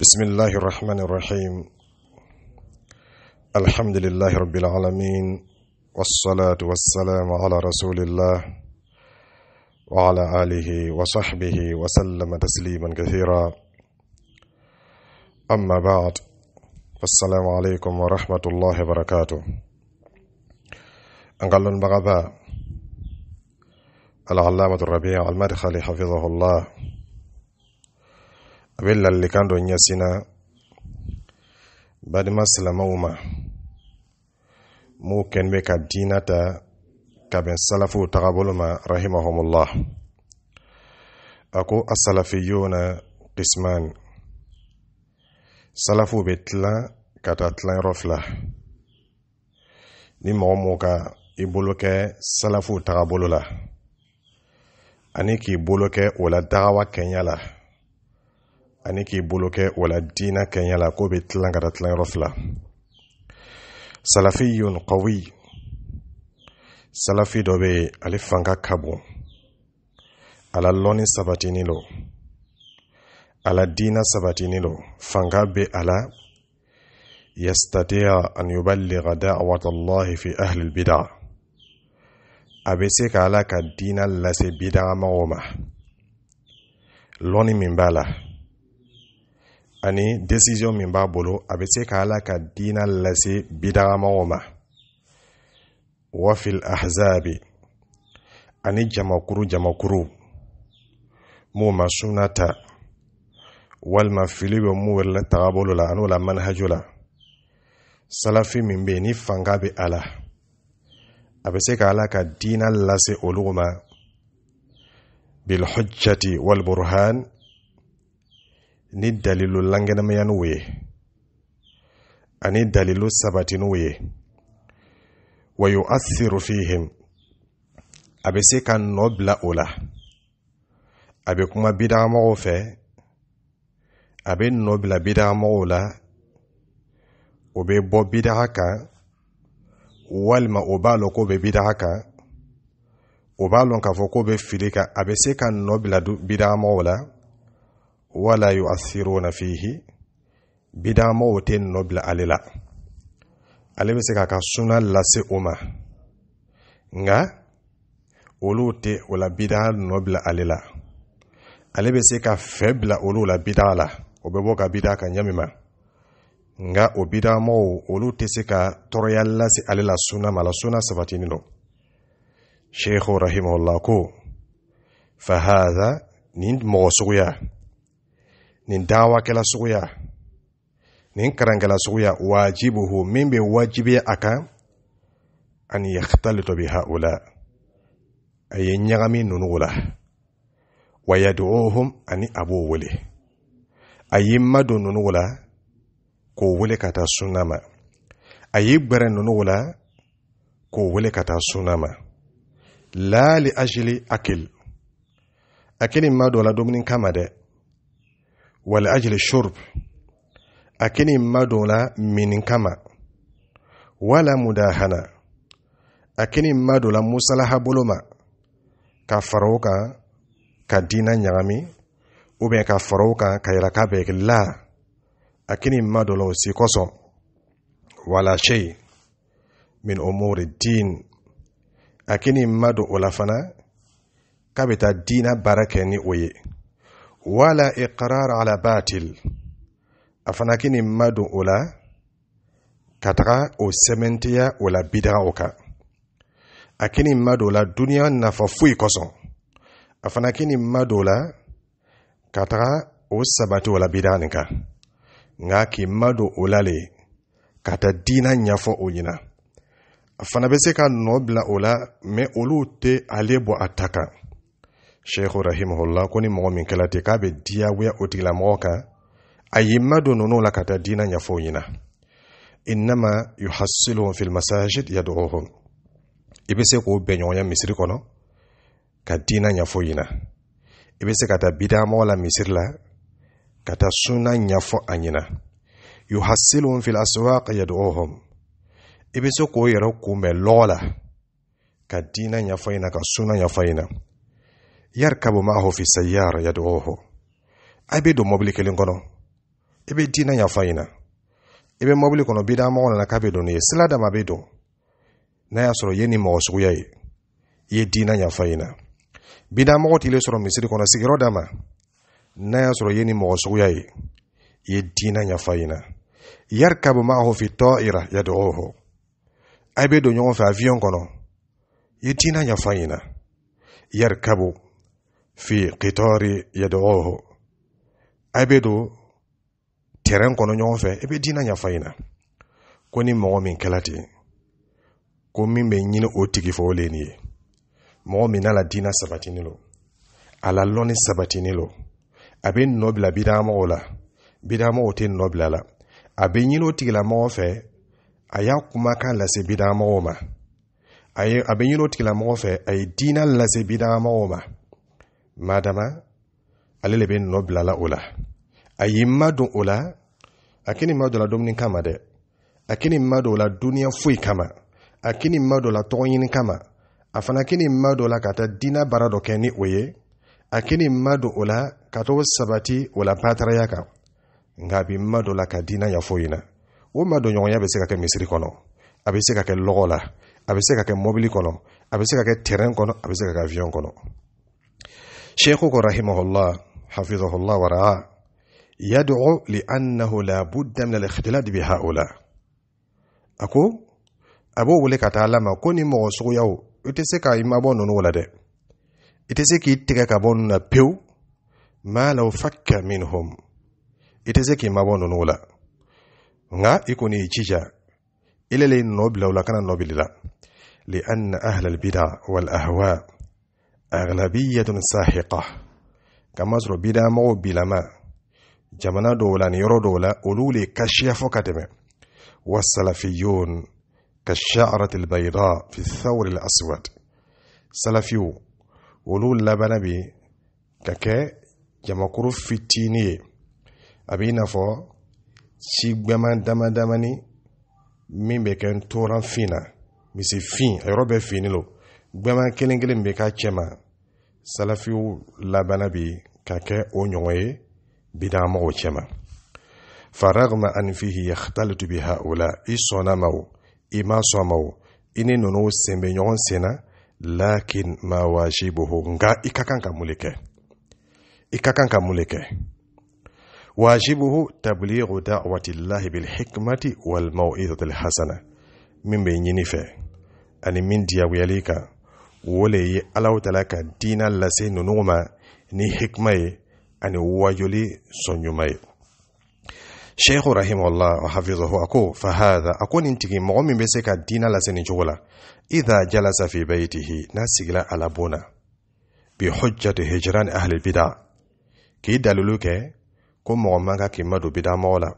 بسم الله الرحمن الرحيم الحمد لله رب العالمين والصلاة والسلام على رسول الله وعلى آله وصحبه وسلم تسليما كثيرا أما بعد فالسلام عليكم ورحمة الله وبركاته أنقل بغباء العلامة الربيع المدخلي حفظه الله a be ladilikan dɔ ɲɛsinna badima silamaw ma m'u kɛni be ka diina ta ka salafuw tagabolo ma rahimahumullah a ko asalafiyuna qisman salafuw be tilan ka taa tilanyɔrɔ fila ni mɔgɔ mɔgɔ ka i bolo kɛ salafuw tagabolo la ani k'i bolo kɛ o la dagawa kɛɲɛ la ani k'i bolo kɛ o la diina kɛɲɛ la k'o bɛ tilan tilanyɔrɔ fila salafiyun qawi salafi dɔ alifanga kabu ale fanga ka bon ala lɔnni sabatini lo ala diina sabatini lo fanga be a la yastatiya an yuballiga da'wat allahi fi ahli albid'a a se ka ala ka diina lase bid'a mɔgɔw ma lɔnni min b'a la ani desisiɔn min b'a bolo a be se ka ala ka diina lase bidagamɔgɔw ma wafil ahzabi ani jamakuru jamakuru m'u ma suna ta walima fili bɛ mun la tagabolo la an'o la manhajo la salafi min be ni fanga be ala a se ka ala ka diina lase olu ma bilhujjati walburhan ni dalilu langɛnɛmayaniw ye ani dalilu sabatiniw ye wa yu'athiru fihim a be se ka nɔ bila o la a be kuma bidagamɔgɔw fɛ a be nɔ bila bidagamɔgɔw la o be bɔ bidaga kan walima o b'a lɔn k'o be bidaga kan o b'a lɔn k'a fɔ k'o be fili kan a be se ka nɔ bila bidagamɔgɔw la wala yu'athiruna fihi bida mɔgɔw tɛ nɔ ale la ale bɛ se k'a ka suna lase o ma nka olu tɛ o la bida nɔ ale la ale bɛ se ka fɛ bila olu la bida la o bɛ bɔ ka bida ka ɲɛ min ma nka o bida olu tɛ se ka tɔɔrɔya lase ale la suna ma la suna sabatini don sheikhu rahimahullah ko fahadha nin mɔgɔ suguya nin dawakɛla suguya nin karankɛla suguya wajibuhu min bɛ wajibiya a kan an yaxtalito bi haula a ye ɲagami nunugu la wa ani a b'o wele a y'i madon nunugu la k'o wele ka taa sunna ma a y'i gbɛrɛ nunugu la k'o wele ka taa sunna ma laali ajili akil akili ma dɔ la dumuni kama dɛ wala ajli shurb akini madola minin kama wala mudahana akini la musalaha boloma ka faraw kan ka diina ɲagami ubɛn ka faraw kan ka yira ka bɛɛ la akini la o si kosɔn wala shay min umuri din akini mado o la fana ka bɛ taa diina baara kɛ ni o ye wala iqrar ala batil afanakini madu ula ka taga o sɛmɛntiya o la bidagaw kan a kini madu la duniɲa nafa foyi kosɔn a kini madu la ka taga o sabati o la bidaga nin kan nka k'i madu o la le ka ta diina ɲɛfɔ o ɲina a fana be se ka nɔ bila o la mɛ olu tɛ ale bɔ a ta kan sheikhu rahimahullah ko ni mɔgɔ min kɛla ten k'a bɛ diyagoya o tigilamɔgɔ kan a ye madon ninnu la ka taa diina ɲɛfɔ ɲɛna innama yuhassiluhum fil masajid yad'uhum i bɛ se k'o bɛnɲɔgɔnya misiri kɔnɔ ka diina ɲɛfɔ ɲɛna i bɛ se ka taa bidamɔgɔ la misiri la ka taa sunna ɲɛfɔ a ɲɛna yuhassiluhum fi aswaq yad'uhum i bɛ se k'o yɛrɛ kunbɛn lɔgɔ la ka diina ɲɛfɔ ɲɛna ka sunna ɲɛfɔ ɲɛna yarkabu maahu fi sayyara yad'uhu ay be don mobili kelen kɔnɔ i bɛ diinɛ yafa in na i bɛ mobili kɔnɔ bidamɔgɔ nana k'a bɛ don n'i ye sila dama bɛ n'a y'a sɔrɔ i ye nin ye ye diinɛ yafa in na bidamɔgɔ t'i le sɔrɔ misiri kɔnɔ sigiyɔrɔ d'a n'a y'a sɔrɔ i ye nin ye ye diinɛ yafa in yarkabu maahu fi ta'ira yad'uhu ay bɛ don ɲɔgɔn fɛ avion kɔnɔ i ye diinɛ yafa in yarkabu fi qitori yad'uhu a terrain kɔnɔ ɲɔgɔn fɛ i be dina ɲafa in ko ni mɔgɔ min kɛla ko min bɛ ɲini o tigi fɛ o le nin ye mɔgɔ min n'a la diina sabatini lo a la lɔnni sabatini lo a bɛ nɔ bila bidamɔgɔw la bidamɔgɔw tɛ nɔ bila la a bɛ ɲini o tigilamɔgɔ fɛ a y'a kumakan lase bidamɔgɔw ma a bɛ ɲini o tigilamɔgɔ fɛ a ye diina lase bidamɔgɔw ma madama ale le be nɔ bilala o la a y'i madon o la a kini ma dɔ la dumuni kama dɛ a kini ma dɔ la duniɲa foyi kama a kini ma dɔ la tɔgɔɲini kama a fana kini ma dɔ la ka ta dina bara dɔ kɛ ni o ye a kini ma don o la ka to sabati o la pataraya kan nka a bi ma dɔ la ka dina yafo ɲi na o ma dɔɲɔgɔnya be se ka kɛ misiri kɔnɔ a be se ka kɛ lɔgɔ la a be se ka kɛ mɔbili kɔnɔ a be se ka kɛ tɛrɛn kɔnɔ a be se ka kɛ aviyɔn kɔnɔ Sheikh ko rahimahullah hafidhahullah wa raa yad'u li'annahu la budda min al-ikhtilat bi haula ako abo wele ka taa lama ko ni mɔgɔ suguya o i tɛ se ka i mabɔ ninnu la dɛ i tɛ i tɛ i jija i le le nɔ bila o la kana nɔ bili li anna ahla al wal ahwa' أغلبية ساحقة كما زرو بلا مو بلا ما جمنا دولا نيرو دولا أولولي كشيا فكتم والسلفيون كالشعرة البيضاء في الثور الأسود سلفيو أولول لبن بي ككي جمكرو في التيني فو نفو شيبما دما دماني مين بكن توران فينا مسي فين أي أيرو بفينلو gwɛma kelen kelen bɛ k'a cɛma salafiw labana bi ka kɛ o ɲɔgɔn ye bidamɔgɔw cɛma faragma an fihi yaxtalitu bi haula i sɔnna ma o i ma sɔn ma o i ni ɲɔgɔn sen na lakin ma wajibuhu nka i ka kan ka mun le kɛ i ka kan ka mun le kɛ wajibuhu tabligu da'wati llahi bilhikmati walmau'izati lhasana min be ɲini fɛ ani min diyaguyali kan o le ye alaw tala ka diina lase ninnu ma ni hikima ye ani wajuli sɔnɲuman ye sheikhu rahimahullah wa hafizahu a ko fahadha a ko nin tigi mɔgɔ min bɛ se ka diina lase nin cogo la idha jalasa fi baytihi n'a sigila a labon na bi hujjati hijrani ahli bida k'i dalilu kɛ ko mɔgɔ man ka k'i madon bida mɔgɔ la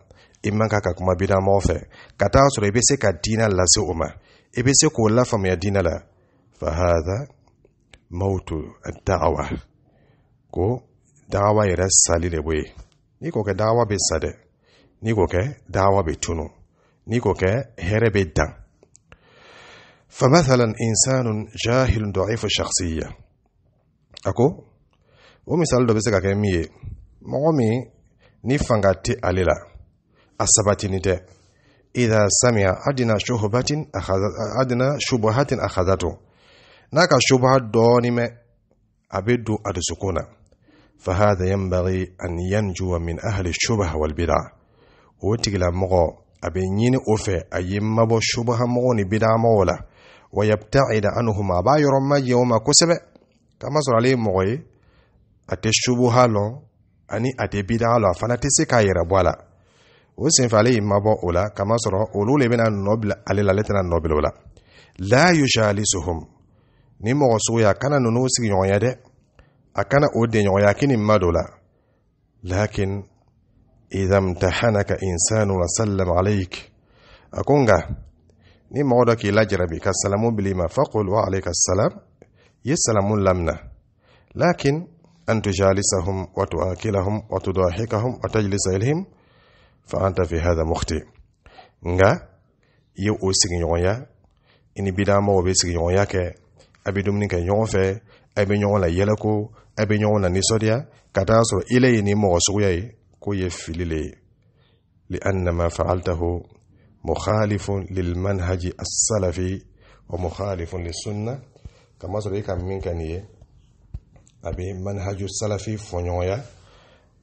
i man ka ka kuma bida mɔgɔ fɛ ka taa sɔrɔ i bɛ se ka diina lase o ma i bɛ se k'o lafaamuya diina la fahadha mautu ad-da'wa ko da'wa yɛrɛ sali de bɔ yen n'i k'o kɛ da'wa bɛ sa dɛ n'i k'o kɛ da'wa bɛ tunu n'i k'o kɛ hɛrɛ bɛ dan فمثلا إنسان جاهل ضعيف الشخصية أكو ومثال دو بسكا كمية مغمي نفنغاتي أليلا السباتين إذا سمع أدنى شبهة أخذت أدنى شبهة أخذته naka ka shubaha dɔɔni mɛ a bɛ don a dusukun na fahada yanbaghi an yanjuwa min ahli shubaha wal bid'a o tigilamɔgɔ a bɛ ɲini o fɛ a ye mabɔ shubaha ni bid'a mɔgɔw la wa yabta'ida anhum a b'a yɔrɔ majɛ o ma kosɛbɛ kamasɔrɔ ale ye mɔgɔ ye a tɛ shubuha lɔn ani ate bid'a lɔn a fana tɛ se k'a yɛrɛ bɔ a la o senfɛ ale y'i mabɔ o le bɛna nɔ bila ale la ale tɛna nɔ bila o la yushalisuhum ni mɔgɔ suguya kana ninnu sigiɲɔgɔnya dɛ a kana o denɲɔgɔnya kini ma do la lakin idha mtahanaka insanu wasallam alayk a ko nga ni mɔgɔ dɔ k'i lajarabi ka salamu bili ma faqul wa alayka salam ye salamu lamna lakin an tujalisahum wa tuakilahum wa tudahikahum wa tajlisa ilhim fa anta fi hadha mukhti nga ye o sigiɲɔgɔnya i ni bidamɔgɔ be sigiɲɔgɔnya kɛ a bɛ dumuni kɛ ɲɔgɔn fɛ a bɛ ɲɔgɔn la yɛlɛko a bɛ ɲɔgɔn la nisɔndiya ka taa sɔrɔ ile ye nin mɔgɔ suguya ye k'o ye fili le ye liannama faaltahu mukhalifun lilmanhaji assalafi wa mukhalifun lisunna kamasɔrɔ i ka min kɛ nin ye a bɛ manhaju salafi fɔɲɔgɔnya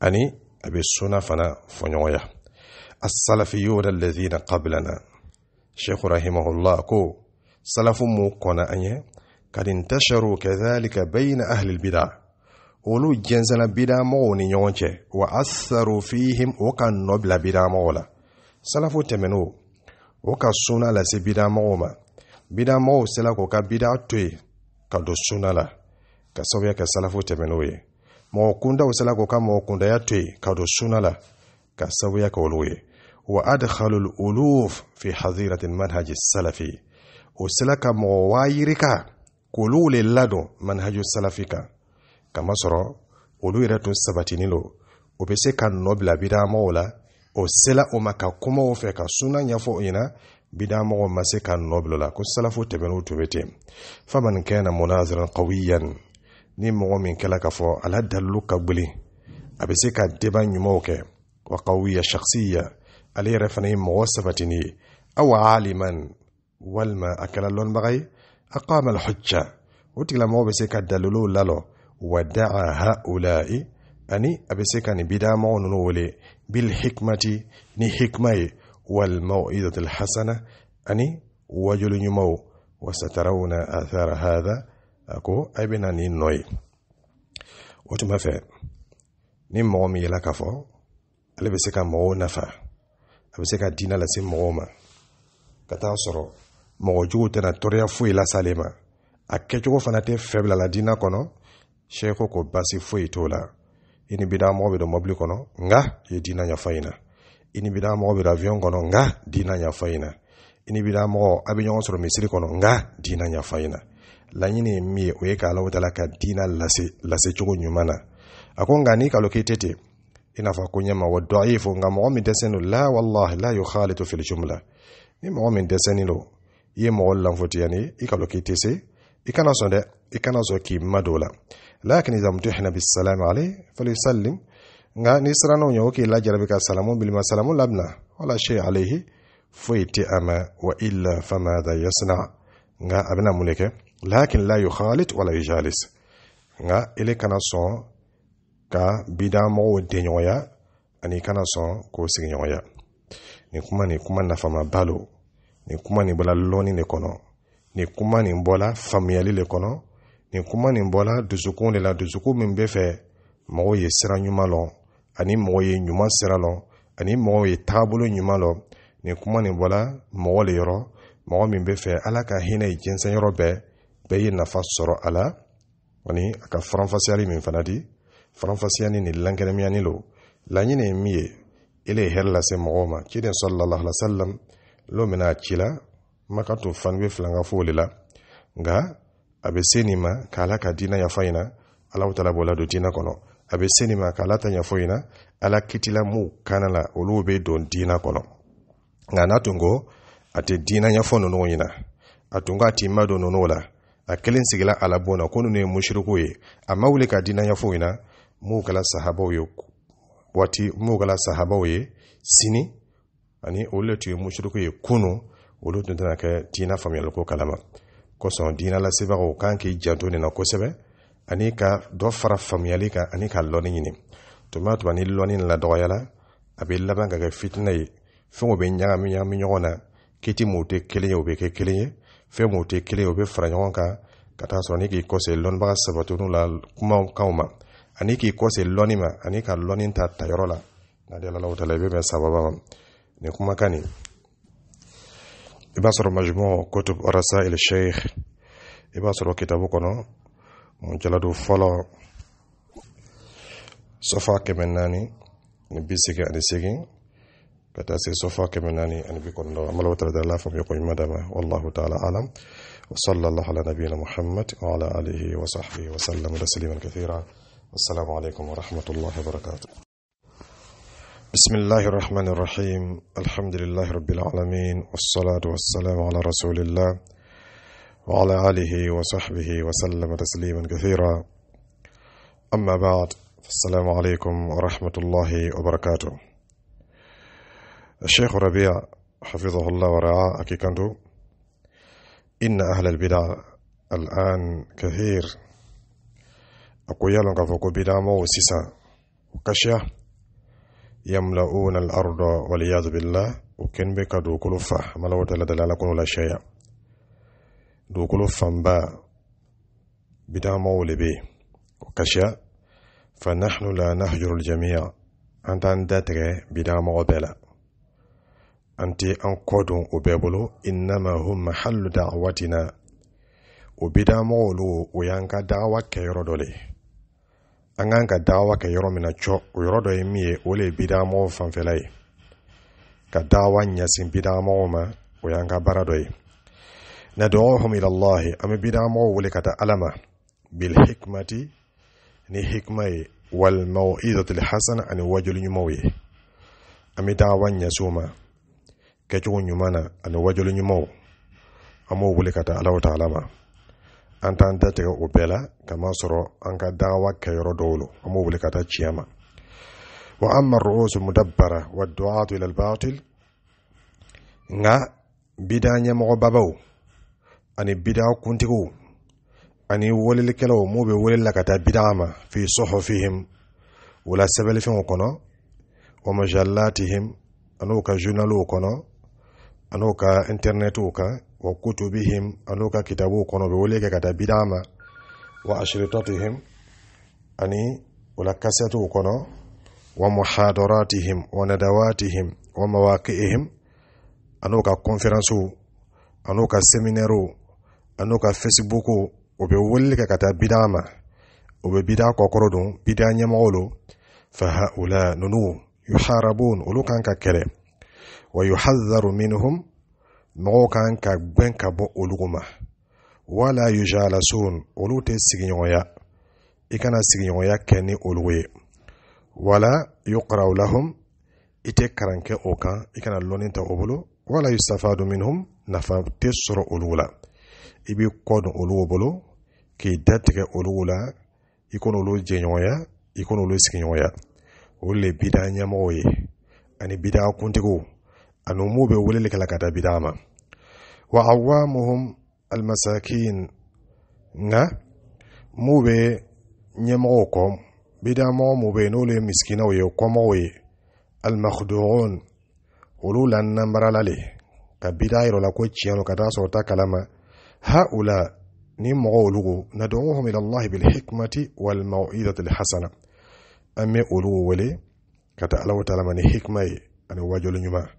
ani a bɛ sunna fana fɔɲɔgɔnya السلفيون الذين قبلنا شيخ رحمه الله كو سلف مو كنا أنيه قد انتشروا كذلك بين أهل البدع ولو جنزل بدا موني نيونتي وأثروا فيهم وكا نبلا بدا مولا سلف تمنو وكا سونا لسي بدا موما بدا مو سلاكو كا بدا توي كدو سونا لا كسويا كسلف تمنو موكوندا وسلاكو كا موكوندا يا توي كدو سونا لا كسويا ولوي وأدخل الألوف في حظيرة منهج السلفي وسلاكا مو وايريكا k'olu le ladon manhajo salafi kan kamasɔrɔ olu yɛrɛ tun sabatinin lo o bɛ se ka nɔ bila bidamɔgɔw la o sela o ma ka kuma fɛ ka suna ɲɛfɔ o ɲɛna bidamɔgɔw ma se ka nɔ bila o la ko salafu tɛmɛn'u tun bɛ ten faman kana munaziran qawiyan ni mɔgɔ min kɛla k'a fɔ ala dalilu ka gwili a bɛ se ka deba ɲumanw kɛ wa qawiya shakhsiya ale yɛrɛ fana ye mɔgɔ sabatinin ye aw aliman walima a kɛra lɔnnibaga ye أقام الحجة وتقلا مو بسيكا دلولو لالو ودعا هؤلاء أني أبسيكا نبدا مونولي بالحكمة ني حكمة والموئدة الحسنة أني وجل يمو وسترون آثار هذا أكو أبنا نوي وتما فعل ni mɔgɔ min yɛlɛ k'a fɔ ale bɛ se ka mɔgɔw nafa a bɛ mɔgɔ jugu tɛna tɔɔrɔya foyi las'ale ma a kɛcogo fana tɛ fɛbila la diinɛ kɔnɔ sɛ ko basi foyi t'o la i ni bida mɔgɔ bɛ don mɔbili kɔnɔ nka ye diinɛ ɲɛfɔ in na i ni bida mɔgɔ bɛ don avion kɔnɔ nga diinɛ ɲɛfɔ in na i ni bida mɔgɔ a bɛ ɲɔgɔn sɔrɔ misiri kɔnɔ nga diinɛ ɲɛfɔ in na laɲini ye min ye o ye k'alaw ta la ka diinɛ lase lasecogo ɲuman na a ko nka n'i kalo k'i tɛ ten i n'a fɔ ko ɲɛma wa dɔ a y'i fɔ nka mɔgɔ min dɛsɛn don la walahi la yukhalitu fil jumla ni mɔgɔ min dɛsɛnnen don i ye mɔgɔ lanfotiyani ye i ka lɔ k'i tɛ se i kana sɔn dɛ i kana sɔn k'i madon la lakin iza mutihina bisalami alayhi falyusallim nka n'i sirannaw ɲɛ o k'i lajarabi ka salamu bilima salamu labila wala shay alayhi foyi tɛ a ma wa illa famada yasna nka a bɛna mun de kɛ lakin la yukhalit wala yujalis nka ile kana sɔn ka bidamɔgɔw denɲɔgɔnya ani kana sɔn k'o sigiɲɔgɔnya ni kuma ni kuma nafama ba lo ni kuma nin bɔla lɔnni de kɔnɔ ni kuma nin bɔla faamuyali le kɔnɔ ni kuma nin bɔla dusukun de la dusukun min bɛ fɛ mɔgɔw ye sira ɲuman lɔ ani mɔgɔw ye ɲuman sira lɔ ani mɔgɔw ye taabolo ɲuman lɔ nin kuma nin bɔla mɔgɔ le yɔrɔ mɔgɔ min bɛ fɛ ala ka hinɛ jɛnsɛn yɔrɔ bɛɛ bɛɛ ye nafa sɔrɔ a la ani a ka faranfasiyali min fana di faranfasiyani ni lankɛnɛmiyani lo laɲini ye min ye ele ye hɛrɛ lase mɔgɔw ma ciden sɔlɔlɔ alasalam lo min a ci la ma ka to fani be filanga fo la nga a be se k'ala ka diina yafa ɲi na alahu tala b'o ladon diina kɔnɔ a be se k'ala ta ɲafo ɲi ala kitila mu kana la olu be don diina kɔnɔ nga n'a tun ko a tɛ no ɲafɔ nunu ɲina a tun ko a la a kelen sigila ala bona kono ne mushriku ye musiriku ye a ma ka diina ɲafɔ ɲina m'u kala sahabo ye wati m'u kala sahabo ye sini ani olu le tun ye musuruku ye kunu olu tun tɛna kɛ diina faamuyaliko kalama kosɔn diina lasebagaw kan k'i janto nin na kosɛbɛ ani ka dɔ fara faamuyali kan ani ka lɔnni ɲini tuma tuma ni lɔnni la dɔgɔyala a bɛ laban ka kɛ fitinɛ ye fɛnw bɛ ɲagami ɲagami ɲɔgɔn na kiti m'o tɛ kelen ye o bɛ kɛ kelen ye fɛn m'o tɛ kelen ye o bɛ fara ɲɔgɔn kan ka taa sɔrɔ ni k'i kɔsɛ lɔnnibaga sabatunu la kumaw kanw ma ani k'i kɔsɛ lɔnni ma ani ka lɔnni ta tayɔrɔ la n'a dala la o ta la i bɛ bɛn sababa ma نقوم مكاني يبصر مجموع كتب رسائل الشيخ يبصر كتابه كنا من جلد فلا صفا كمناني نبيسك عن سكين كتاسي صفا كمناني أن بيكون الله ملا وترد الله فم يقول مدام والله تعالى أعلم وصلى الله على نبينا محمد وعلى آله وصحبه وسلم تسليما كثيرا السلام عليكم ورحمة الله وبركاته بسم الله الرحمن الرحيم الحمد لله رب العالمين والصلاة والسلام على رسول الله وعلى آله وصحبه وسلم تسليما كثيرا أما بعد السلام عليكم ورحمة الله وبركاته الشيخ ربيع حفظه الله ورعاه أكيكندو إن أهل البدع الآن كثير أقويالا كفوكو بدع موسسة وكشيه يملؤون الأرض والعياذ بالله وكن بك دوكلو فا ملو لا لا كون ولا شيء دوكلو با بدا بي وكشا فنحن لا نهجر الجميع أنت عندك بدا مغبلا أنت أن كودون أبيبلو إنما هم محل دعوتنا وبدا مولو ويانكا دعوة كيرو دولي an kan ka dawa ke yoro mina cho o yoro do ye min ye o le ye bidamɔgɔw fanfɛla ye ka dawa nya ɲɛsin bidamɔgɔw ma o y'an ka baara dɔ ye nad'uhum ila allah am bɛ bidamɔgɔw wele ka taa ala ma bilhikmati ni hikma ye walmawidati lhasana ani wajuli ɲumanw ye an bɛ dawa ɲɛsin ma ke ɲuman na ani wajuli ɲumanw an b'o wele ka taa alaw ta ala ma an t'an da tigɛ o bɛɛ la kama sɔrɔ an ka dagawa kɛ yɔrɔ dɔw lo an b'o wele ka taa tiɲɛ ma wa an ma ru'usu mudabbara wa du'atu ila al-batil nka bida ɲɛmɔgɔbabaw ani bida kuntigiw ani welelikɛlaw m'u bɛ wele la ka taa bida ma fi suhufihim o la sɛbɛlifɛnw kɔnɔ wa majallatihim an'u ka journalw kɔnɔ an'u ka internetw kan wa kutubihim an'u ka kitabuw kɔnɔ u bɛ wele kɛ ka taa bida ma wa ashritatihim ani u la kasɛtiw kɔnɔ wa muhadaratihim wa nadawatihim wa mawaqi'ihim an'u ka conférencew an'u ka séminairw an'u ka facebookw u bɛ weleli kɛ ka taa bida ma u bɛ bida kɔkɔrɔ don bida ɲɛmɔgɔw lo fahaula nunu yuharabun olu kan ka kɛlɛ wa yuhadharu minhum mɔgɔw kan ka gwɛn ka bɔ olugu ma wala yujalasun olu tɛ sigiɲɔgɔnya i kana sigiɲɔgɔnya kɛ ni olugu ye wala yuqra'u lahum i tɛ karan kɛ o kan i kana lɔnni ta o bolo wala yustafadu minhum nafa tɛ sɔrɔ olugu la i kɔ don olugu bolo k'i datigɛ olugu la i jɛɲɔgɔnya i sigiɲɔgɔnya le bida ɲɛmɔgɔw ye ani bida kuntigiw ani mun bɛ weleli ka da bida ma wa awamuhum almasakin nka mu bɛ ɲɛmɔgɔw kɔ bidamɔgɔ mu bɛ n'olu ye miskinaw ye kɔmɔgɔw ye almakhduun olu la nanbarala le ka bida yɔrɔ la ko tiɲɛ do ka taa sɔrɔ ta kalama haula ni mɔgɔ olugu nad'uhum ila allahi bilhikmati walmauidati lhasana an bɛ olugu wele ka taa alahu taala ma ni hikma ye ani wajoli ɲuman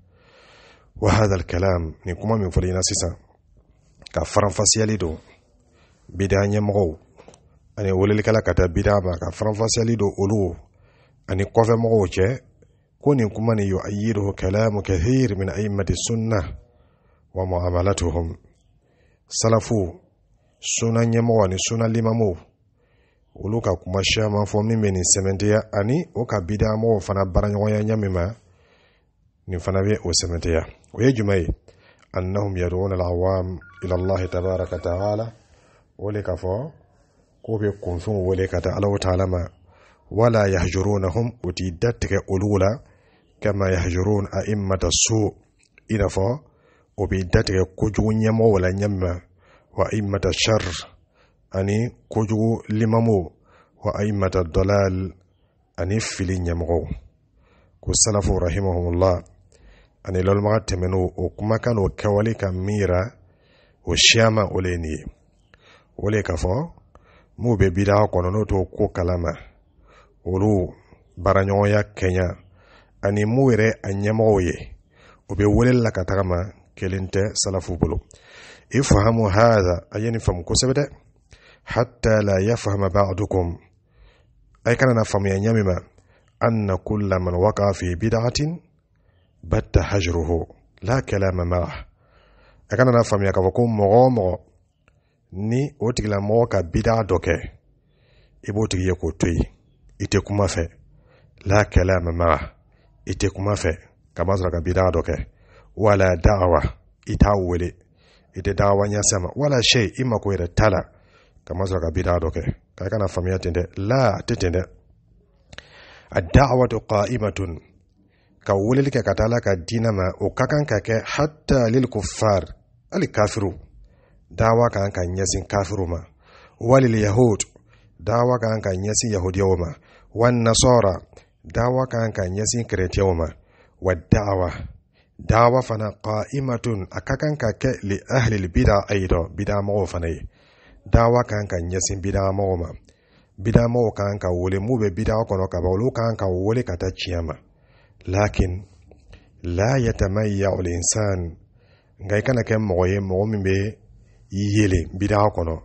wa hadha al-kalam ni kuma min fɔra ɲɛna sisan ka faranfasiyali don bida ɲɛmɔgɔw ani welelikɛla ka taa bida ma ka faranfasiyali don olu ani kɔfɛ mɔgɔw cɛ ko nin kuma nin yu'ayyiduhu kalamu kathir min a'immati sunnah wa mu'amalatuhum salafu sunna ɲɛmɔgɔ ani sunna limamu olu ka kuma siya ma fɔ min bɛ nin sɛmɛntiya ani o ka bida mɔgɔw fana baaraɲɔgɔnya ɲɛ min ma نفنبي وسمتيا ويجمعي أنهم يدعون العوام إلى الله تبارك وتعالى ولك فو كوبي كنفو ولك تعالى وتعلم ولا يهجرونهم وتيدتك أولولا كما يهجرون أئمة السوء إلى فو وبيدتك كجو نيما ولا نيما وأئمة الشر أني كجو لممو وأئمة الضلال أني فيلين يمغو كسلف رحمهم الله ani lɔlimaga tɛmɛn'o o kumakan n'o kɛwale kan min yira o siyama o le ye nin ye o le ka fɔ m'u bɛ bidaga kɔnɔ n'o t'o ko kalama olu baaraɲɔgɔnya kɛɲa ani m'u yɛrɛ a ɲɛmɔgɔw ye u bɛ weleli la ka tagama kelen tɛ salafu bolo ifahamu hadha a ye nin faamu kosɛbɛ dɛ hatta la yafahama ba'dukum ay kana na faamuya ɲa ma anna kulla man waqa fi bid'atin batta hajruhu la kalama maa a kana na faamuya k'a fɔ ko mɔgɔ o mɔgɔ ni o tigilamɔgɔ ka bida dɔ kɛ i b'o tigi ye k'o to yen i tɛ kuma fɛ la kalama maa i tɛ kuma fɛ kaba sɔrɔ ka bida dɔ kɛ wala da'awa i t'a wele i tɛ da'awa ɲɛsɛ ma wala sey i mako yɛrɛ t'a la ma sɔrɔ ka bida dɔ kɛ k'a kana faamuya ten dɛ la a tɛ ten dɛ a da'awa qa'imatun ka weleli kɛ ka taa ala ka diinɛ ma o ka kan ka kɛ hatta lil kuffar hali kafiru dawa kan ka ɲɛsin kafiru ma walil yahud dawa kan ka ɲɛsin yahudiyaw ma wan nasara dawa kan ka ɲɛsin kerecɛnw ma wa da'awa dawa fana qa'imatun a ka kan ka kɛ li ahli bida aido bida mɔgɔw fana ye ka kan ka ɲɛsin bida mɔgɔw ma bida ka kan ka wele mu be bida kɔnɔ ka ba ka kan ka wele ka ta tiɲɛ ma lakin la yatamayya al-insan nka i kana kɛ mɔgɔ ye mɔgɔ min bɛ yelen bidaa kɔnɔ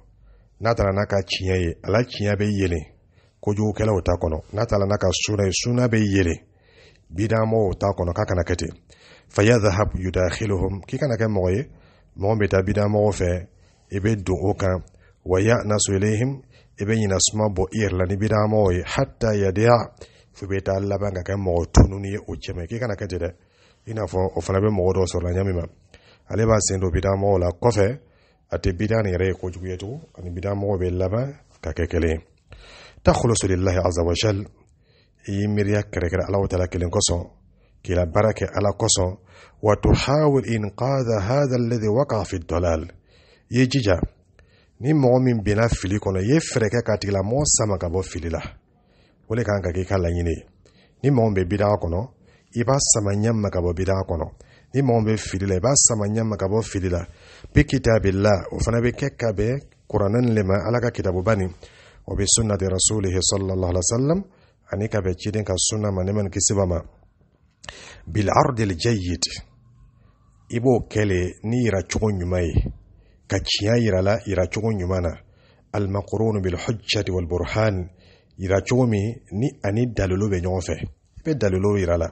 n'a taara n'a ka tiɲɛ ye ala tiɲɛ be yele kojugukɛlaw ta kɔnɔ n'a taara n'a ka suna ye suna be yele bidamɔgɔw ta kɔnɔ k'a kana kɛ ten fa yadhhab yudakhiluhum k'i kana kɛ mɔgɔ ye mɔgɔ bɛ taa bidamɔgɔw fɛ i bɛ don o kan wa ya'nasu ilayhim i be ɲina suma bɔ i yɛrɛ la ni bidamɔgɔw ye hatta yadiya f'i bɛ taa laban ka kɛ mɔgɔ tununi ye o cɛman k'i kana kɛ ten dɛ i n'a fɔ o fana bɛ mo dɔw sɔrɔ la ɲɛ min ma ale b'a sen don bidan mɔgɔw la kɔfɛ a tɛ bidan nin yɛrɛ ye kojugu ye tugun ani bidan mɔgɔw bɛ laban ka kɛ kelen ta khulusu lillahi azza wa jal y'i miiriya kɛrɛkɛrɛ ala ta la kelen kosɔn k'i la baara kɛ ala kosɔn wa tuhawil inqada hada alladhi waqa fi dalal i jija ni mo min bina fili kɔnɔ i ye fɛɛrɛ kɛ k'a tigilamɔgɔ sama ka bɔ fili la o de kan ka k'i ka laɲini ye ni mɔgɔ bɛ bidaga kɔnɔ i b'a sama ɲɛma ka bɔ bidaga kɔnɔ ni mɔgɔ bɛ fili la i b'a sama ɲɛma ka bɔ fili la bi kitabillah o fana bɛ kɛ ka bɛn kuranɛ le ma ala ka kitabuba nin o bɛ sunnati rasulihi sallallahu alaihi wasallam ani ka bɛn ciden ka sunna ma ne ma kisi ba ma bil ardil jayyid i b'o kɛle ni yira cogo ɲuman ye ka tiɲɛ yira la yira cogo ɲuman na al maqrun bil hujjati wal burhan yira cogo min ni ani dalilu bɛ ɲɔgɔn fɛ i bɛ dalilu yira la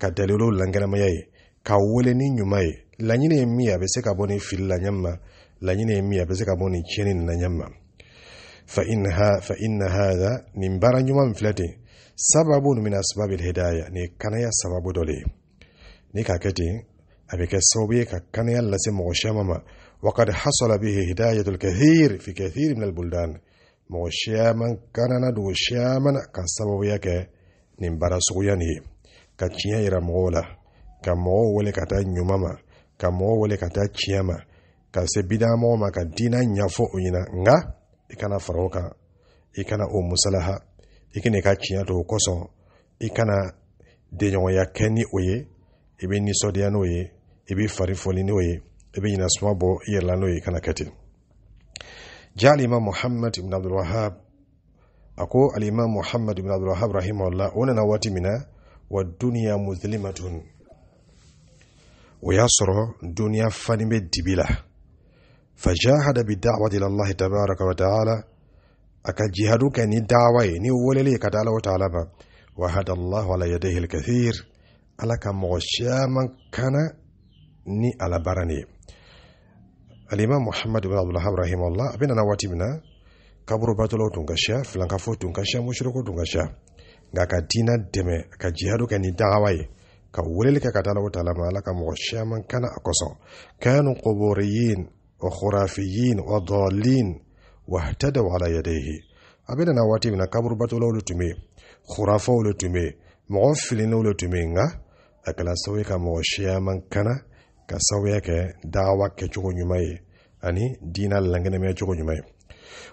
ka dalilu lankɛnɛmaya ye ka wele ni ɲuman ye laɲini ye min ye a bɛ se ka bɔ nin fili la ɲɛmi ma laɲini ye min ye a bɛ se ka bɔ nin tiɲɛni nin na ɲɛmi fa innaha fa inna hada nin baara ɲuman min filɛ ten sababu min bɛna sababu hidaya nin ye kanaya sababu dɔ de ye ni k'a kɛ ten a bɛ kɛ sababu ye ka kanaya lase mɔgɔ siyama ma وقد حصل به هداية الكثير في كثير من البلدان mɔgɔ siya man kanana dugu siya mana ka sababuya kɛ nin baara suguya nin ye ka tiɲɛ yira mɔgɔw la ka mɔgɔw wele ka taa ɲuman ma ka mɔgɔw wele ka taa tiɲɛ ma ka se bidan mɔgɔ ma ka diina ɲafɔ o ɲina nga i kana fara o kan i kana o musalaha i kana i ka tiɲɛ to o kosɔn i kana deɲɔgɔnya kɛ ni o ye i be nisɔdiya n'o ye i be fari foli n'o ye i be ɲinasuma bɔ i yɛrɛla n'o ye i kana kɛ ten جاء الإمام محمد بن عبد الوهاب أكو الإمام محمد بن عبد الوهاب رحمه الله أنا نواتي منا والدنيا مظلمة ويسر الدنيا فنمت دبلة فجاهد بالدعوة إلى الله تبارك وتعالى أكجهدك ني دعوة ني وللي كتعالى وتعالى وهدى الله على يديه الكثير ألك مغشاما كان ني على برني الإمام محمد بن عبد الوهاب رحمه الله بين أنا واتمنا كبر باتلو تونغاشا فلان كفو تونغاشا مشروكو تونغاشا غاكا دينا ديمي كجيهادو كاني دعواي كوليل كاتالو تعالى ما لك مغشا من كان أكوسو كانوا قبوريين وخرافيين وضالين واهتدوا على يديه أبين أنا واتمنا كبر باتلو لتمي خرافو لتمي مغفلينو لتمي نغا أكلا سوي كمغشا من كان ka sawuya kɛ daawa kɛcogo ɲuman ye ani dina langenemea cogo ɲuman ye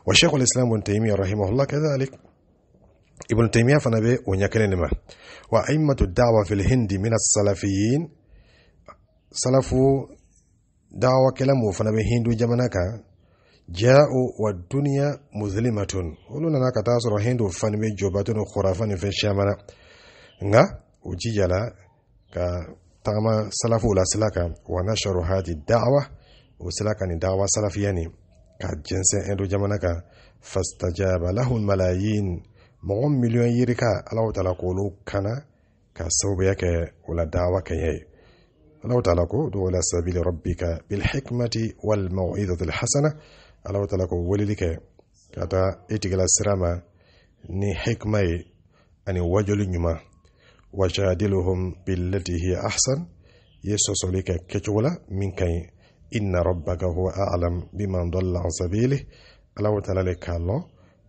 wa al islam ibn taymiyyah rahimahullah kadhalik ibn taymiyyah fana bɛ o ɲɛ kelen ma wa aimatu dawa fil hind min as salafiyin salafu da'wa m'o fana bɛ hindu jamana ka ja'u wa dunya muzlimatun olu na ka taa sɔrɔ hindu fani bɛ jɔbatɔ ni khurafa ni fɛn siyamana nka u jijala ka tama salafu la sila wa nashru hadi da'wa o sera ka nin dagawa sarafiya nin k'a jɛnsɛn ɛndo jamana kan fastajaba lahu malayin mɔgɔ miliyɔn yirika alahu taala k'olu kana ka sababuya kɛ o la dagawa kɛɲɛ ye alahu taala ko do ila sabili rabbika bilhikmati walmawidati lhasana alahu taala ko weleli kɛ ka taa i tigila sira ma ni hikma ye ani wajoli ɲuman wajadiluhum bilati hiya ahsan ye sɔsɔli kɛ kɛcogo la min ka ɲi إن ربك هو أعلم بمن ضل عن سبيله الله تعالى لك الله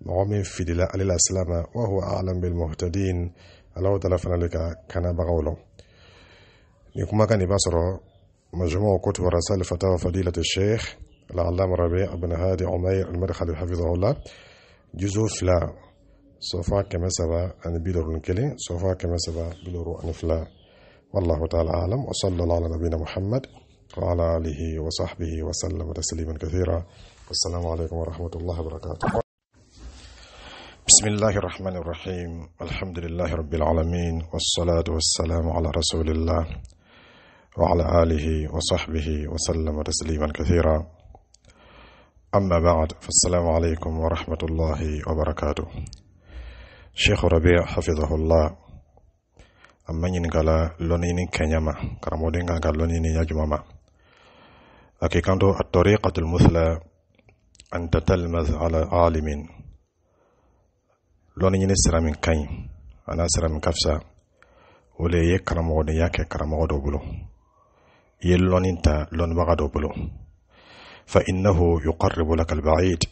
ومن في دلاء الإسلام وهو أعلم بالمهتدين الله تعالى فنالك كان بغوله نكما كان يبصر مجموع كتب رسالة فتاوى فضيلة الشيخ العلام الربيع بن هادي عمير المدخل حفظه الله جزوف لا سوف كما سبا أن بدر كلي سوف كما سبا بدر أن والله تعالى أعلم وصلى الله على نبينا محمد وعلى آله وصحبه وسلم تسليما كثيرا والسلام عليكم ورحمة الله وبركاته بسم الله الرحمن الرحيم الحمد لله رب العالمين والصلاة والسلام على رسول الله وعلى آله وصحبه وسلم تسليما كثيرا أما بعد فالسلام عليكم ورحمة الله وبركاته شيخ ربيع حفظه الله أما ينقل لونين كنيما كرمودين قال لونين يجمما أكيكاندو الطريقة المثلى أن تتلمذ على عالم لون ينسر من كاين أنا سر من كفسا ولي يكرم ونياك يكرم ودوبلو يلون انت لون بغدوبلو فإنه يقرب لك البعيد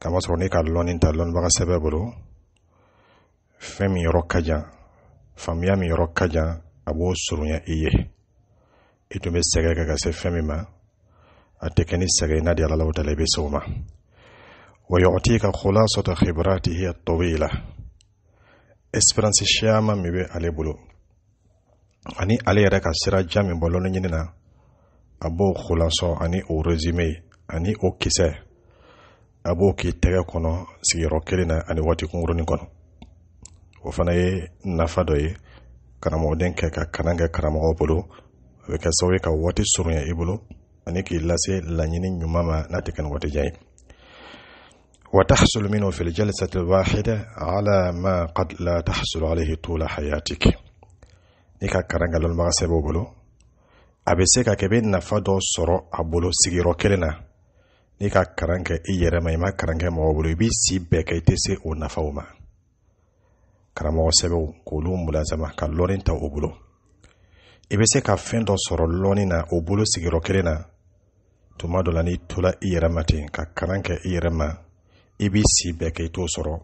كما ترونيك لون انت لون بغا سببلو فمي ركجا فميامي ركجا أبو سرنيا إيه i tun bɛ sɛgɛrɛ ka ka se fɛn min ma a tɛ kɛ ni sɛgɛ n'a di alalaw ta i bɛ se o ma wa yɔgɔti ka kola sɔtɔ hibaratihi esperansi siyama min bɛ ale bolo ani ale yɛrɛ ka sira ja min bɔ lɔnni ɲini na a b'o kolasɔn ani o rezime ani o kisɛ a b'o k'i tɛgɛ kɔnɔ sigiyɔrɔ kelen na ani waati kunkurunin kɔnɔ o fana ye nafa dɔ ye karamɔgɔden kɛ ka kalan kɛ karamɔgɔ bolo a bɛ kɛ sababu ye ka waati surunya i bolo ani k'i lase laɲini ɲuman ma n'a tɛ kɛ ni waati jan ye وتحصل منه في الجلسة الواحدة على ما قد لا تحصل عليه طول حياتك نيكا كرنغا لون بغا سيبو بولو أبي سيكا كبين نفادو سرو أبولو سيجيرو كلنا نيكا كرنغا إيجر ما يما كرنغا ما أبولو بي سيبه كي تسي ونفاوما كرمو سيبو كولو ملازمة كالورين تاو أبولو i be se ka fɛn dɔ sɔrɔ lɔni na o bolo sigirɔ kelen na tuma dɔ la n'i tola i yɛrɛ ma ten ka kalan kɛ i yɛrɛ ma i b'i si bɛɛ kɛ i t'o sɔrɔ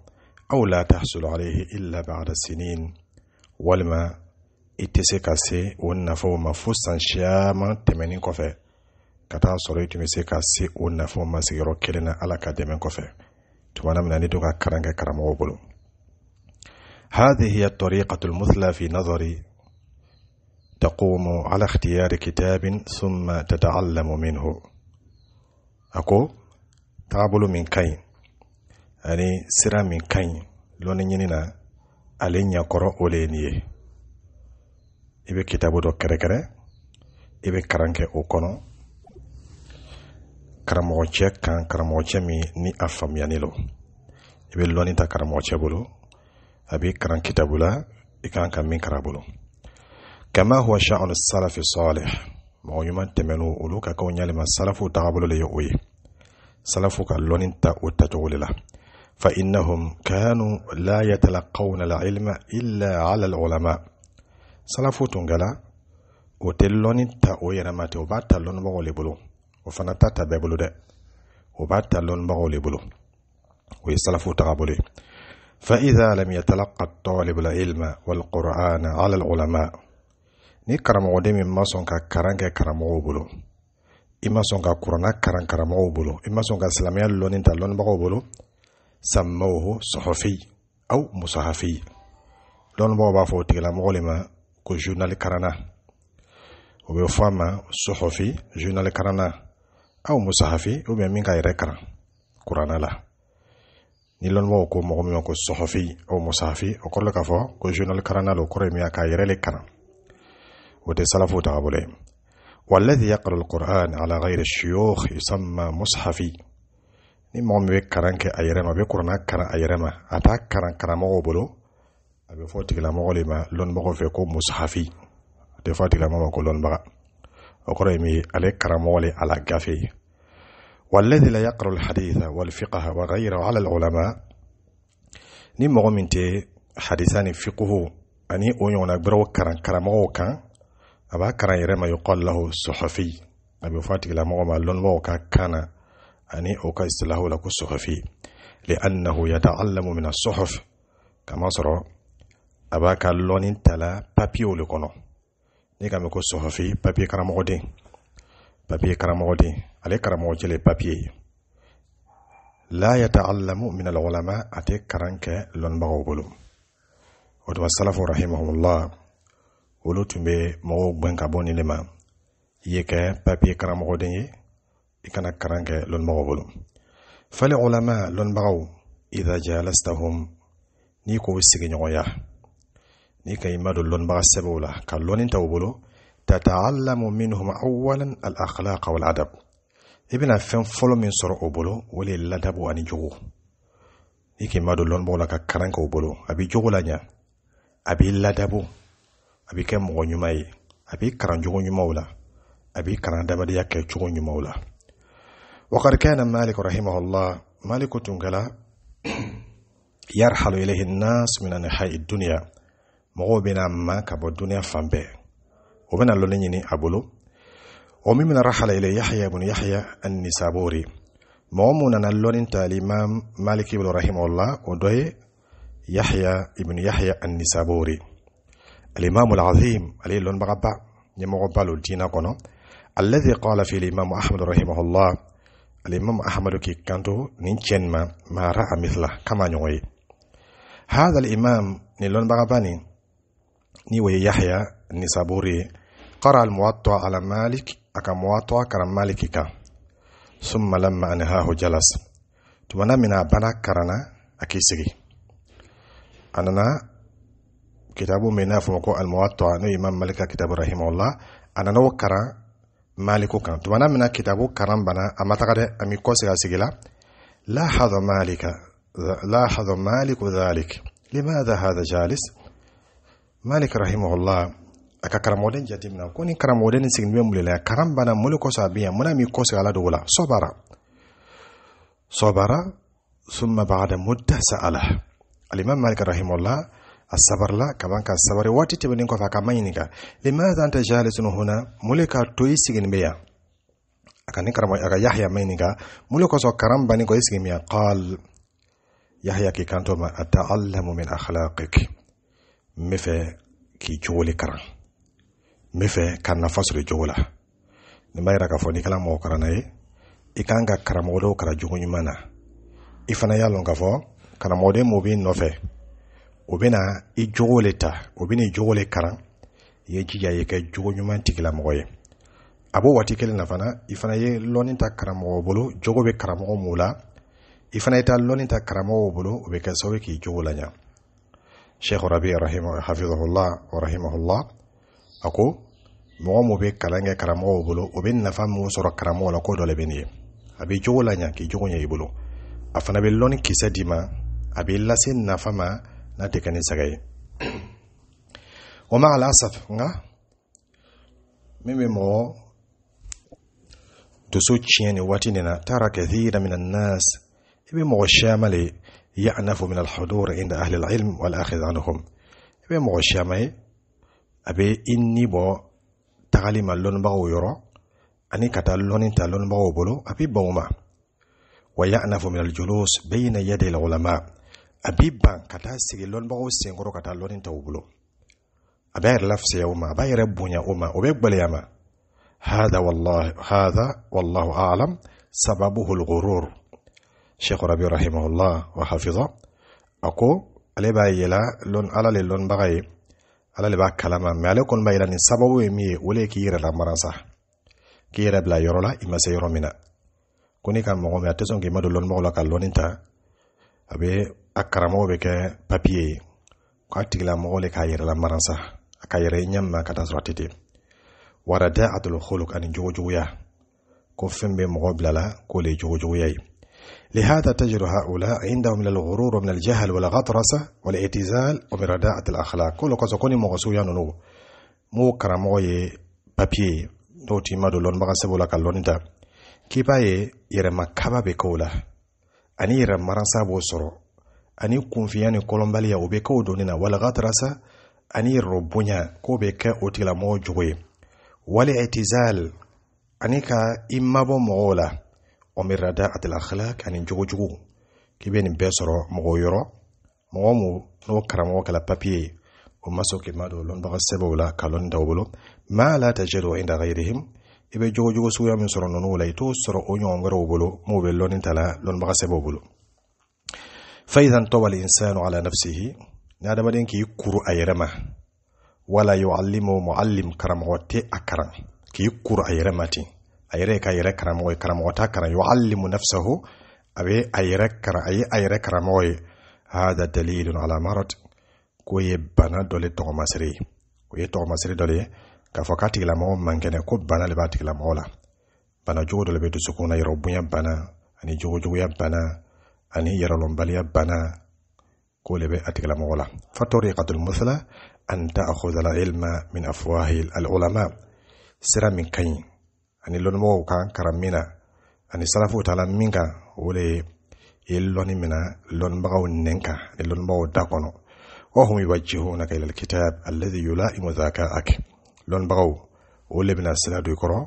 aw la ta sɔrɔ ale illa ba'da sinin walima i tɛ se ka se o nafaw ma fo san caman tɛmɛnen kɔfɛ ka taa sɔrɔ i tun bɛ se ka se o nafaw ma sigiyɔrɔ kelen na ala ka dɛmɛ kɔfɛ tuma min ni to ka kalan kɛ karamɔgɔw bolo هذه هي الطريقة المثلى في نظري taqumu ala ikhtiyari kitabin thumma tata'allamu minhu ako taabolo min kaɲi ani sira min kaɲi lɔnni ɲini na ale ɲakɔrɔ o le ye nin ye i bɛ kitabo dɔ kɛrɛkɛrɛ i bɛ karan kɛ o kɔnɔ karamɔgɔcɛ kan karamɔgɔcɛ min ni a faamuyani lo i bɛ lɔnni ta karamɔgɔcɛ bolo a b'i karan kitabu la i kan ka min kara bolo كما هو شأن السلف الصالح ما يوم تمنو أولوك كون يلم السلف تقبل ليؤوي سلفك اللون انت وتتقول له فإنهم كانوا لا يتلقون العلم إلا على العلماء سلفو تنجلا وتلون انت ويرمات وبات اللون مغولي بلو وفنتا تبابلو ده وبات اللون مغولي بلو ويسلفو تقبل فإذا لم يتلقى الطالب العلم والقرآن على العلماء ni karamɔgɔden min ma sɔn ka karan kɛ karamɔgɔw bolo i ma sɔn ka kuranna karan karamɔgɔw bolo i ma sɔn ka silamɛya lɔnni ta lɔnnibagaw bolo samawhu sɔhɔfi aw musahafi lɔnnibagaw b'a fɔ o tigilamɔgɔ le ma ko journal karana o be fɔ a ma sɔhɔfi journal karana aw musahafi ou bien min k'a yɛrɛ karan kuranna la ni lɔnnibagaw ko mɔgɔ min ma ko sɔhɔfi aw musahafi o kɔrɔ k'a fɔ ko journal karana lo o kɔrɔ ye min ye k'a yɛrɛ le karan وتسلفو تغبولي والذي يقرأ القرآن على غير الشيوخ يسمى مصحفي نمو مبي كرانك أيرما بي كرنا كرا أيرما أتا كران كرا مغو بلو أبي فوتك لا مغو لما لون مغو فيكو مصحفي تفاتك لا مغو لون بغا أقرأ مي ألي كرا مغو لي على غافي والذي لا يقرأ الحديث والفقه وغيره على العلماء نمو من حديثان فقه أني أونيونا برو كران كرا مغو aba b'a kalan yɛrɛ ma yuqal lahu suhafi a bɛ fɔ a tigilamɔgɔ ma ka kana ani o ka istilahu la ko suhafi li'annahu yata'allamu min as-suhuf kamasɔrɔ a b'a ka lɔnni tala papiyew le kɔnɔ ni ka mɛn ko suhafi papiye karamɔgɔden papiye karamɔgɔden ale karamɔgɔ cɛ le papiye ye la yata'allamu min al-ulama a tɛ karan kɛ lɔnnibagaw bolo o tuma salafu rahimahumullah olu tun bɛ mɔgɔw gwɛn ka bɔ nin de ma i ye kɛ papiye karamɔgɔden ye i kana karan kɛ lɔnibagaw bolo fali olama lɔnibagaw idha jalastahum n'i k'o sigiɲɔgɔnya n'i ka i ma don lɔnibaga sɛbɛw la ka lɔni ta u bolo tataallamu minhum awalan al akhlaqa wal adab i bɛna fɛn fɔlɔ min sɔrɔ o bolo o le ye ladabu ani jogo i k'i ma don lɔnibagaw la ka karan kɛ o bolo a b'i jogo la ɲa a b'i ladabu a bɛ kɛ mɔgɔ ɲuman ye a b'i karan jogo ɲumanw la a b'i karan adamadenya kɛ cogo ɲumanw la وقد كان مالك رحمه الله مالك تنكلا يرحل إليه الناس من أنحاء الدنيا مغو بنا ما كبو الدنيا فنبه ومن اللولين أبولو وممن رحل إلى يحيى بن يحيى النسابوري مومن أن اللولين الإمام مالك بن رحمه الله ودوه يحيى ابن يحيى النسابوري الإمام العظيم عليه لون مغبا نمغبا لولتينا قنا الذي قال في الإمام أحمد رحمه الله الإمام أحمد كي كانتو نين ما ما رأى مثله كما نوي هذا الإمام نلون مغباني نيوي يحيى نسابوري قرأ الموطأ على مالك أكا موطأ كرم مالكك ثم لما أنهاه جلس تمنى من بنا كرنا أكيسري أننا كتاب من فوق المواطع إمام ملك كتاب رحمه الله أنا نو كران مالك كان تمنا من كتاب كران بنا أما تقدر أمي كوسي أسجلا لاحظ مالك لاحظ مالك ذلك لماذا هذا جالس مالك رحمه الله أكرمودن جاتي منا كوني كرمودن سجن بيا مللا كران بنا ملك سابيا منا أمي كوسي على دولا صبرا صبرا ثم بعد مدة سأله الإمام مالك رحمه الله asabar la kaban ka sabari wati tɛmɛnin kɔfɛ a ka ma ɲininka limaza anta sunu huna mun le ka to i sigin bɛ yan a ka ni karamɔgɔ a ka yahya ma ɲininka mun le kosɔn karam bani kɔ i sigin bɛ yan qal yahya k'i kanto ma ata'allamu min akhlaqik n bɛ fɛ k'i cogo le karan n bɛ fɛ ka nafa sɔrɔ i la nin b'a yira k'a fɔ n'i kɛla mɔgɔ karanna ye i kan ka karamɔgɔ dɔw kara jogo ɲuman na i fana y'a lɔn k'a fɔ karamɔgɔden mun b'i nɔfɛ o bena i jogo le ta o bena jogo le karan i ye jija ye kɛ jogo ɲuman tigilamɔgɔ ye a b'o waati kelen na fana i fana ye lɔnni ta karamɔgɔw bolo jogo be karamɔgɔ mu la i fana ye ta lɔnni ta karamɔgɔw bolo o be kɛ sababu k'i jogo la ɲa sheikh rabi hafizahullah rahimahullah a ko mɔgɔ mu be kalan kɛ karamɔgɔw bolo o be nafa minw sɔrɔ karamɔgɔ la ko dɔ le be nin ye a be jogo la k'i jogo ɲɛ i bolo a fana be lɔnni kisɛ di ma a b'i lase nafa ma لا تكني وما على أسف نعم ميمو دوسو تشيني واتينينا ترى كثير من الناس إبي مغشامة يعنف من الحضور عند أهل العلم والأخذ عنهم إبي مغشامة أبي إني بو تغالي ما لون بغو يرى أني كتا لون انت بغو بلو أبي بوما ويعنف من الجلوس بين يدي العلماء a b'i ban ka taa sigi lɔnnibagaw senkɔrɔ ka taa lɔnni ta u bolo a b'a yɛrɛ lafasaya o ma a b'a yɛrɛ bonya o ma o bɛ gbaliya ma هذا والله هذا والله أعلم سببه الغرور شيخ ربي رحمه الله وحفظه ale b'a yɛlɛ lɔn ala le lɔnbaga ye ala le b'a kalama mɛ ale kɔni b'a yira nin sababu ye min ye o le ye k'i yɛrɛ lamara sa k'i yɛrɛ bila yɔrɔ la i ma se yɔrɔ min na ko ne ka mɔgɔ min a tɛ sɔn k'i ma don lɔnbagaw la ka lɔnni ta a bɛ a karamɔgɔ bɛ kɛ papiye ye k'a tigilamɔgɔ le k'a yɛrɛ lamaransa a ka yɛrɛ ɲɛ ma ka taa sɔrɔ a tɛ ten warada adul khuluq ani jogojuguya ko fɛn bɛ mɔgɔ bilala k'o le ye jogojuguya ye لهذا تجد هؤلاء عندهم من الغرور ومن الجهل والغطرسة والاعتزال ومن رداءة الأخلاق كل قصة كوني مغسو يانونو مو كرامو يه بابيه نو تيما دولون بغا سبولا كالون دا كيبا يه يرما كبا بكولا أني يرما رسابو سرو ani kunfiya ni kɔlɔnbaliya o bɛ kɛ o donni na walagatarasa ani yɛrɛ bonya k'o bɛ kɛ o tigilamɔgɔ jogo ye wali itizal ani ka i mabɔ mɔgɔw la omirada atilakhlaq ani jogo k'i bɛ nin bɛɛ sɔrɔ mɔgɔ yɔrɔ mɔgɔ mu n'o karamɔgɔ kala papiye o ma k'i ma lɔnbaga sɛbɛw la ka lɔnni da o bolo maa la tajidu inda ghayrihim i bɛ jogo suguya min sɔrɔ ninnu la i t'o sɔrɔ o ɲɔgɔn wɛrɛw bolo m'o bɛ lɔnni ta lɔnbaga sɛbɛw bolo fa idhan insanu ala nafsihi ni adamaden k'i kuru a yɛrɛ wala yuallimu muallim karamɔgɔ tɛ a karan k'i kuru a yɛrɛ ma a yɛrɛ k'a yɛrɛ karamɔgɔ ye karamɔgɔ t'a karan yuallimu nafsahu a bɛ a yɛrɛ karan a ye a yɛrɛ karamɔgɔ ye hada dalilun ala marat k'o ye bana dɔ le tɔgɔmasere ye o ye tɔgɔmasere dɔ le ye k'a fɔ k'a tigilamɔgɔ man kɛnɛ ko bana le b'a tigilamɔgɔ la bana jogo dɔ le bɛ dusukun na yɔrɔ bonya bana ani jogo bana ani yɛrɛlɔnbaliya bana ko le bɛ a tigilamɔgɔ la fa tariqatul musla an ta'khudha al-ilma min afwahi al-ulama sira min kan ani lɔnnimɔgɔw kan kara min na ani salafu ta la min kan o de ye lɔnni min na lɔnnibagaw nɛn kan ani lɔnnibagaw da kɔnɔ wa hum yuwajjihunaka ila al-kitab alladhi yula'imu dhaka'ak lɔnnibagaw o le bɛna sira don i kɔrɔ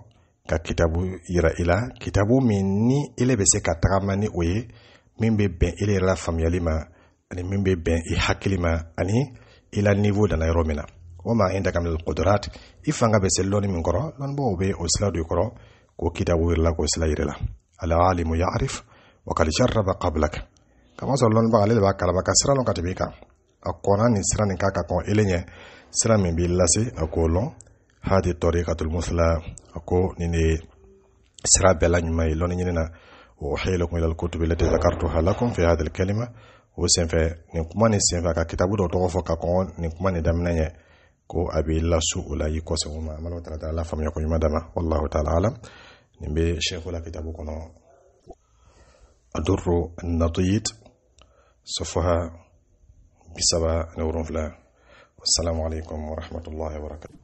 ka kitabu yira i la kitabu min ni ele bɛ se ka tagama ni o ye min bɛ bɛn e yɛrɛ la faamuyali ma ani min bɛ bɛn i hakili ma ani i la niveau dana yɔrɔ min na o ma inda kamil qudrat i fanga bɛ se lɔni min kɔrɔ lɔnibɔw bɛ o sila de kɔrɔ k'o kita o la k'o sila yɛrɛ la al alimu ya'rif wa qad sharraba qablak kamasɔrɔ lɔnibaa ale de b'a kalama ka sira lɔn ka tɛmɛ i kan a kɔnna nin sira nin k'a ka kɔn ele ɲɛ sira min b'i lase a k'o lɔn hadi tɔri musla tulu a ko nin de sira bɛɛ la ɲuman ye lɔnni ɲini na وحي إلى الكتب التي ذكرتها لكم في هذه الكلمة وسنفى نكماني سنفى كتابو دو طغفو كاكون نكماني دمناني كو أبي الله سوء لا يكوسه ما عمل وتعالى تعالى فم يكون مدما والله تعالى عالم نبي شيخ ولا كتابو كنا أدر النطيط صفها بسبع نور فلا والسلام عليكم ورحمة الله وبركاته